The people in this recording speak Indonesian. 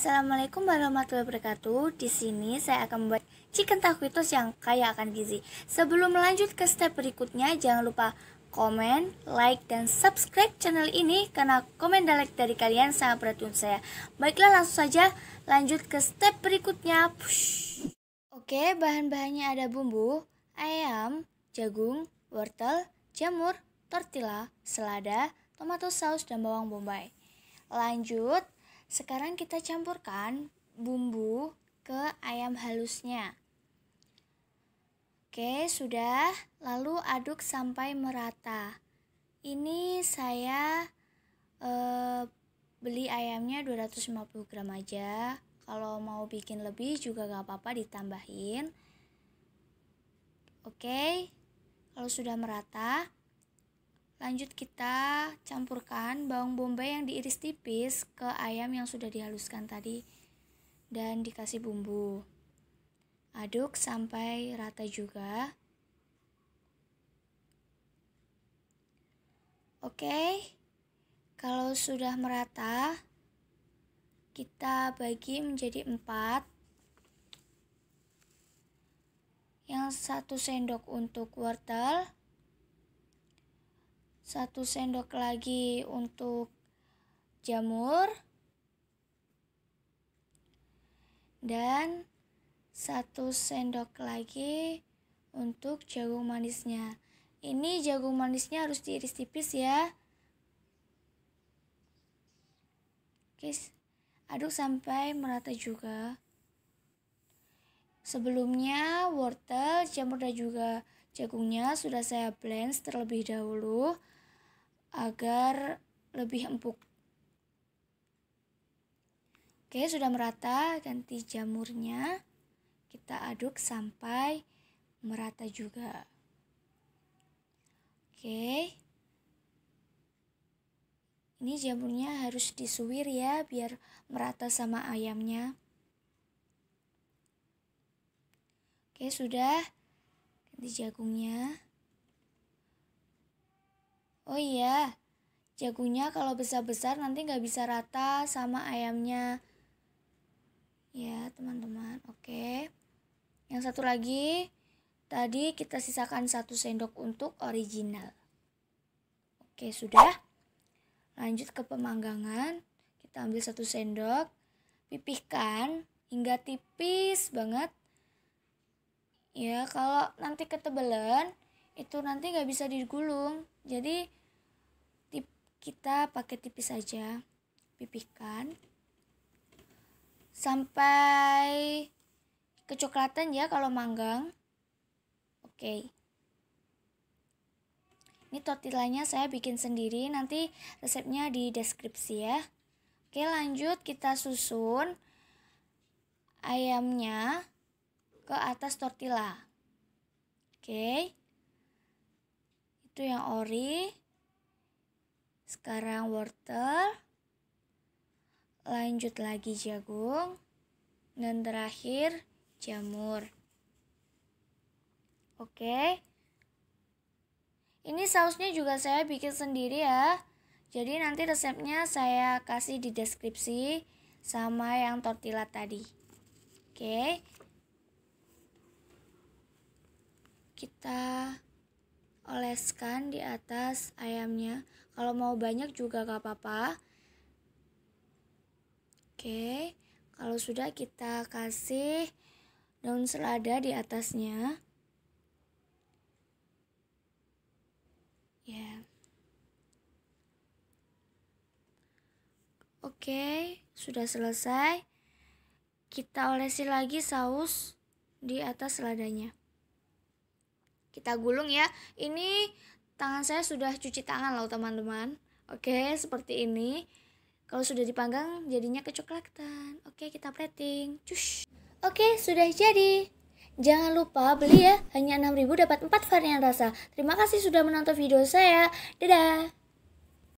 Assalamualaikum warahmatullahi wabarakatuh. Di sini saya akan membuat chicken taquitos yang kaya akan gizi. Sebelum lanjut ke step berikutnya, jangan lupa komen, like, dan subscribe channel ini karena komen dan like dari kalian sangat untuk saya. Baiklah langsung saja lanjut ke step berikutnya. Push. Oke, bahan-bahannya ada bumbu, ayam, jagung, wortel, jamur, tortilla, selada, tomato saus, dan bawang bombay. Lanjut, sekarang kita campurkan bumbu ke ayam halusnya. Oke, sudah. Lalu aduk sampai merata. Ini saya eh, beli ayamnya 250 gram aja. Kalau mau bikin lebih juga gak apa-apa ditambahin. Oke, kalau sudah merata, Lanjut kita campurkan bawang bombay yang diiris tipis ke ayam yang sudah dihaluskan tadi dan dikasih bumbu. Aduk sampai rata juga. Oke. Kalau sudah merata, kita bagi menjadi empat Yang satu sendok untuk wortel, satu sendok lagi untuk jamur dan satu sendok lagi untuk jagung manisnya ini jagung manisnya harus diiris tipis ya oke aduk sampai merata juga sebelumnya wortel jamur dan juga jagungnya sudah saya blend terlebih dahulu agar lebih empuk. Oke, sudah merata, ganti jamurnya. Kita aduk sampai merata juga. Oke. Ini jamurnya harus disuwir ya biar merata sama ayamnya. Oke, sudah. Ganti jagungnya. Oh iya, jagungnya kalau besar-besar nanti nggak bisa rata sama ayamnya. Ya teman-teman, oke. Yang satu lagi, tadi kita sisakan satu sendok untuk original. Oke, sudah. Lanjut ke pemanggangan. Kita ambil satu sendok, pipihkan hingga tipis banget. Ya, kalau nanti ketebelan, itu nanti nggak bisa digulung. Jadi kita pakai tipis saja pipihkan sampai kecoklatan ya kalau manggang oke Ini tortillanya saya bikin sendiri, nanti resepnya di deskripsi ya. Oke, lanjut kita susun ayamnya ke atas tortilla. Oke. Itu yang ori. Sekarang wortel. Lanjut lagi jagung. Dan terakhir jamur. Oke. Ini sausnya juga saya bikin sendiri ya. Jadi nanti resepnya saya kasih di deskripsi sama yang tortilla tadi. Oke. Kita oleskan di atas ayamnya. Kalau mau banyak juga gak apa-apa. Oke, kalau sudah kita kasih daun selada di atasnya. Ya. Yeah. Oke, sudah selesai. Kita olesi lagi saus di atas seladanya kita gulung ya. Ini tangan saya sudah cuci tangan loh teman-teman. Oke, seperti ini. Kalau sudah dipanggang jadinya kecoklatan. Oke, kita plating. Cus. Oke, sudah jadi. Jangan lupa beli ya, hanya 6000 dapat 4 varian rasa. Terima kasih sudah menonton video saya. Dadah.